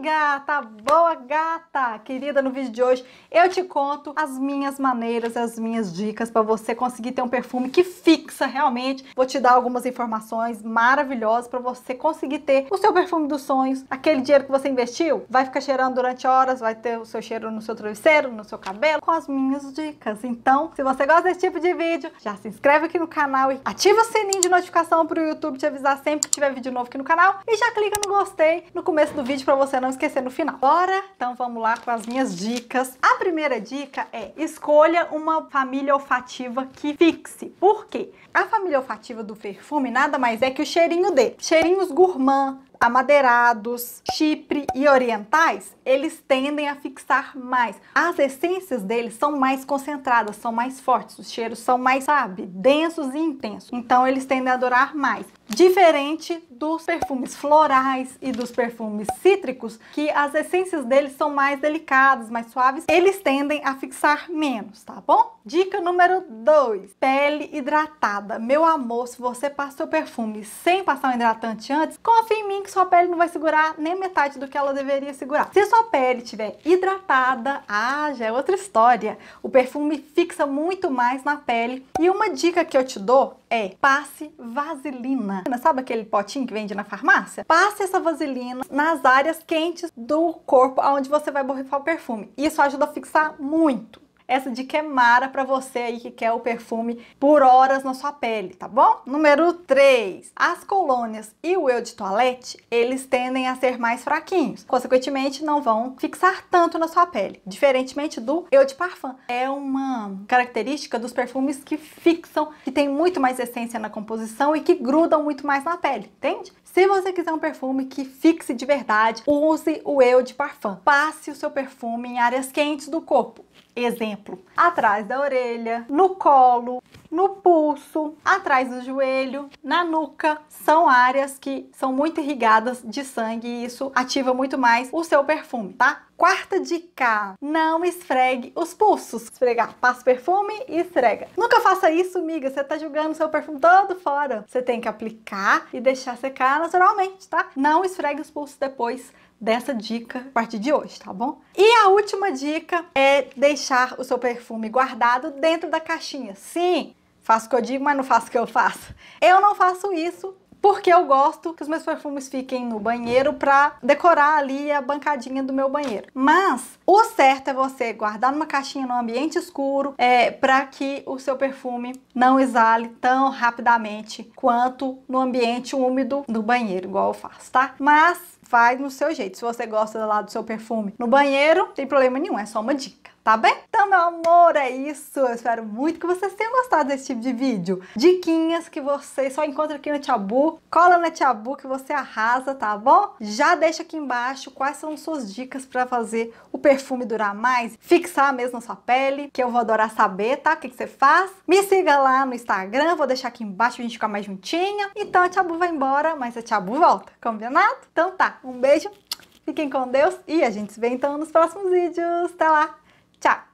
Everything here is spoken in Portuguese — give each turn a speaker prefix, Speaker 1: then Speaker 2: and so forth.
Speaker 1: gata! Boa, gata! Querida, no vídeo de hoje eu te conto as minhas maneiras, as minhas dicas para você conseguir ter um perfume que fixa realmente. Vou te dar algumas informações maravilhosas para você conseguir ter o seu perfume dos sonhos. Aquele dinheiro que você investiu vai ficar cheirando durante horas, vai ter o seu cheiro no seu travesseiro, no seu cabelo, com as minhas dicas. Então, se você gosta desse tipo de vídeo, já se inscreve aqui no canal e ativa o sininho de notificação para o YouTube te avisar sempre que tiver vídeo novo aqui no canal. E já clica no gostei no começo do vídeo para você não não esquecer no final. Bora? Então vamos lá com as minhas dicas. A primeira dica é escolha uma família olfativa que fixe. Por quê? A família olfativa do perfume nada mais é que o cheirinho dele. Cheirinhos gourmand, amadeirados, chipre e orientais, eles tendem a fixar mais. As essências deles são mais concentradas, são mais fortes, os cheiros são mais, sabe, densos e intensos. Então eles tendem a durar mais. Diferente dos perfumes florais e dos perfumes cítricos, que as essências deles são mais delicadas, mais suaves, eles tendem a fixar menos, tá bom? Dica número 2: pele hidratada. Meu amor, se você passa o perfume sem passar um hidratante antes, confia em mim que que sua pele não vai segurar nem metade do que ela deveria segurar. Se sua pele estiver hidratada, ah, já é outra história. O perfume fixa muito mais na pele. E uma dica que eu te dou é passe vaselina. Sabe aquele potinho que vende na farmácia? Passe essa vaselina nas áreas quentes do corpo onde você vai borrifar o perfume. Isso ajuda a fixar muito essa dica é mara para você aí que quer o perfume por horas na sua pele, tá bom? Número 3. As colônias e o eu de toilette, eles tendem a ser mais fraquinhos. Consequentemente, não vão fixar tanto na sua pele, diferentemente do eu de parfum. É uma característica dos perfumes que fixam, que tem muito mais essência na composição e que grudam muito mais na pele, entende? Se você quiser um perfume que fixe de verdade, use o eu de parfum. Passe o seu perfume em áreas quentes do corpo Exemplo: atrás da orelha, no colo, no pulso, atrás do joelho, na nuca, são áreas que são muito irrigadas de sangue e isso ativa muito mais o seu perfume, tá? Quarta dica, não esfregue os pulsos. Esfregar, passa perfume e esfrega. Nunca faça isso, miga, você tá jogando seu perfume todo fora. Você tem que aplicar e deixar secar naturalmente, tá? Não esfregue os pulsos depois dessa dica a partir de hoje, tá bom? E a última dica é deixar o seu perfume guardado dentro da caixinha. Sim, faço o que eu digo, mas não faço o que eu faço. Eu não faço isso porque eu gosto que os meus perfumes fiquem no banheiro para decorar ali a bancadinha do meu banheiro. Mas o certo é você guardar numa caixinha no ambiente escuro, é para que o seu perfume não exale tão rapidamente quanto no ambiente úmido do banheiro, igual eu faço, tá? Mas faz no seu jeito. Se você gosta lá do seu perfume no banheiro, tem problema nenhum, é só uma dica tá bem? Então, meu amor, é isso. Eu espero muito que vocês tenham gostado desse tipo de vídeo. Diquinhas que você só encontra aqui no Tiabu. Cola na Tiabu que você arrasa, tá bom? Já deixa aqui embaixo quais são suas dicas para fazer o perfume durar mais, fixar mesmo na sua pele, que eu vou adorar saber, tá? O que, que você faz. Me siga lá no Instagram, vou deixar aqui embaixo pra gente ficar mais juntinha. Então, a Tiabu vai embora, mas a Tiabu volta, combinado? Então tá, um beijo. Fiquem com Deus e a gente se vê então nos próximos vídeos. Até lá! Tchau!